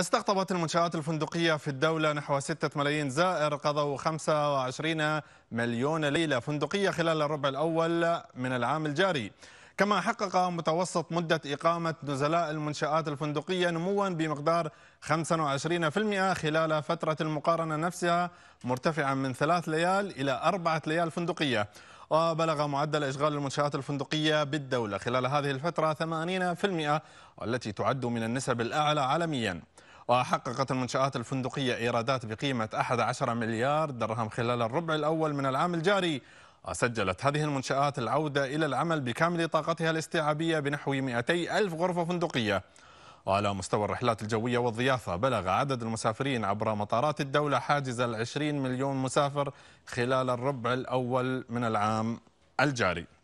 استقطبت المنشآت الفندقية في الدولة نحو 6 ملايين زائر قضوا 25 مليون ليلة فندقية خلال الربع الأول من العام الجاري كما حقق متوسط مدة إقامة نزلاء المنشآت الفندقية نموا بمقدار 25% خلال فترة المقارنة نفسها مرتفعا من ثلاث ليال إلى أربعة ليال فندقية وبلغ معدل إشغال المنشآت الفندقية بالدولة خلال هذه الفترة 80% والتي تعد من النسب الأعلى عالمياً وحققت المنشآت الفندقية إيرادات بقيمة 11 مليار درهم خلال الربع الأول من العام الجاري وسجلت هذه المنشآت العودة إلى العمل بكامل طاقتها الاستيعابية بنحو 200 ألف غرفة فندقية وعلى مستوى الرحلات الجوية والضيافة بلغ عدد المسافرين عبر مطارات الدولة حاجز العشرين مليون مسافر خلال الربع الأول من العام الجاري